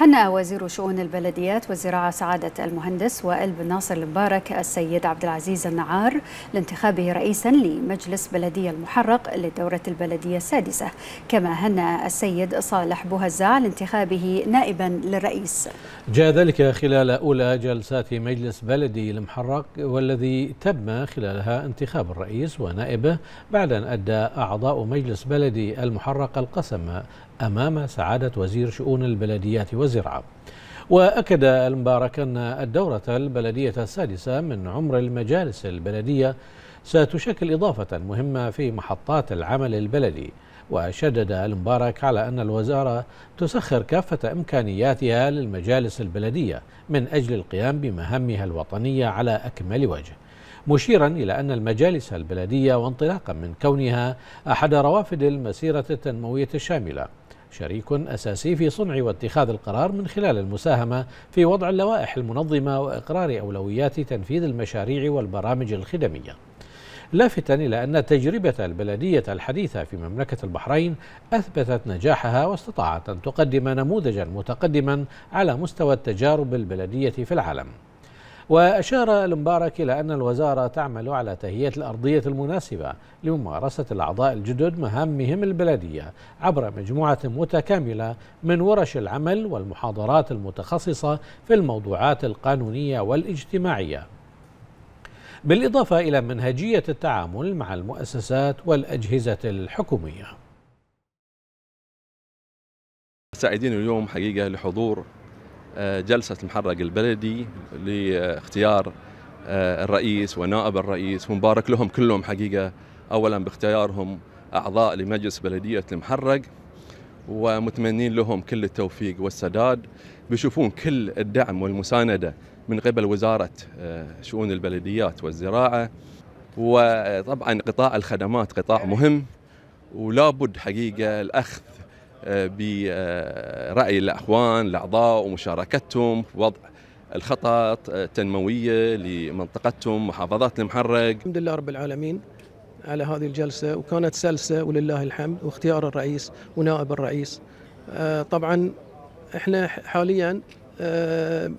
هنأ وزير شؤون البلديات والزراعة سعادة المهندس وألب ناصر المبارك السيد عبد العزيز النعار لانتخابه رئيسا لمجلس بلدية المحرق للدورة البلدية السادسة كما هنأ السيد صالح بوهزاع لانتخابه نائبا للرئيس جاء ذلك خلال أولى جلسات مجلس بلدي المحرق والذي تم خلالها انتخاب الرئيس ونائبه بعد أن أدى أعضاء مجلس بلدي المحرق القسم أمام سعادة وزير شؤون البلديات وزرعة وأكد المبارك أن الدورة البلدية السادسة من عمر المجالس البلدية ستشكل إضافة مهمة في محطات العمل البلدي وشدد المبارك على أن الوزارة تسخر كافة إمكانياتها للمجالس البلدية من أجل القيام بمهامها الوطنية على أكمل وجه مشيرا إلى أن المجالس البلدية وانطلاقا من كونها أحد روافد المسيرة التنموية الشاملة شريك أساسي في صنع واتخاذ القرار من خلال المساهمة في وضع اللوائح المنظمة وإقرار أولويات تنفيذ المشاريع والبرامج الخدمية لافتا إلى أن تجربة البلدية الحديثة في مملكة البحرين أثبتت نجاحها واستطاعت أن تقدم نموذجا متقدما على مستوى التجارب البلدية في العالم وأشار المبارك إلى أن الوزارة تعمل على تهيئة الأرضية المناسبة لممارسة الأعضاء الجدد مهامهم البلدية عبر مجموعة متكاملة من ورش العمل والمحاضرات المتخصصة في الموضوعات القانونية والاجتماعية بالإضافة إلى منهجية التعامل مع المؤسسات والأجهزة الحكومية سعيدين اليوم حقيقة لحضور آه، جلسة المحرق البلدي لاختيار آه، الرئيس ونائب الرئيس ومبارك لهم كلهم حقيقة أولا باختيارهم أعضاء لمجلس بلدية المحرق ومتمنين لهم كل التوفيق والسداد بيشوفون كل الدعم والمساندة من قبل وزارة آه، شؤون البلديات والزراعة وطبعا قطاع الخدمات قطاع مهم ولابد حقيقة الأخذ برأي الأخوان الأعضاء ومشاركتهم في وضع الخطط التنموية لمنطقتهم محافظات المحرق الحمد لله رب العالمين على هذه الجلسة وكانت سلسة ولله الحمد واختيار الرئيس ونائب الرئيس آه، طبعا احنا حاليا آه،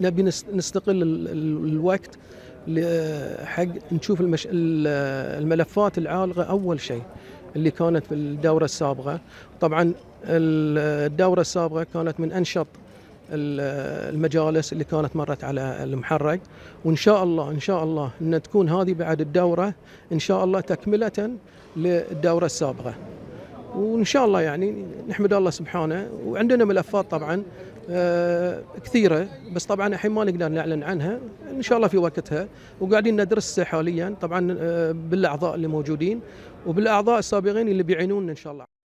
نبي نستقل الوقت حق نشوف الملفات العالقة أول شيء اللي كانت في الدورة السابقة طبعا الدورة السابقة كانت من أنشط المجالس اللي كانت مرت على المحرق وان شاء الله ان شاء الله ان تكون هذه بعد الدوره ان شاء الله تكمله للدوره السابقه. وان شاء الله يعني نحمد الله سبحانه وعندنا ملفات طبعا آه، كثيره بس طبعا الحين ما نقدر نعلن عنها ان شاء الله في وقتها وقاعدين ندرس حاليا طبعا آه، بالاعضاء اللي موجودين وبالاعضاء السابقين اللي بيعينون ان شاء الله